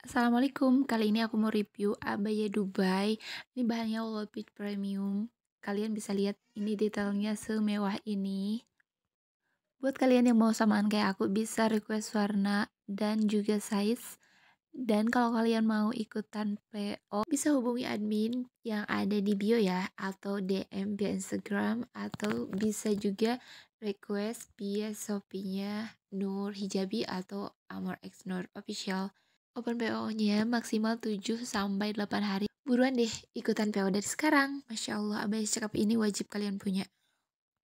Assalamualaikum, kali ini aku mau review abaya Dubai Ini bahannya Wallpit Premium Kalian bisa lihat ini detailnya semewah ini Buat kalian yang mau samaan kayak aku bisa request warna dan juga size Dan kalau kalian mau ikutan PO bisa hubungi admin yang ada di bio ya Atau DM via Instagram Atau bisa juga request via Shopee-nya Nur Hijabi atau Amor X Nur Official Open PO-nya maksimal 7 sampai 8 hari. Buruan deh ikutan PO dari sekarang. Masya Allah, abis cakap ini wajib kalian punya.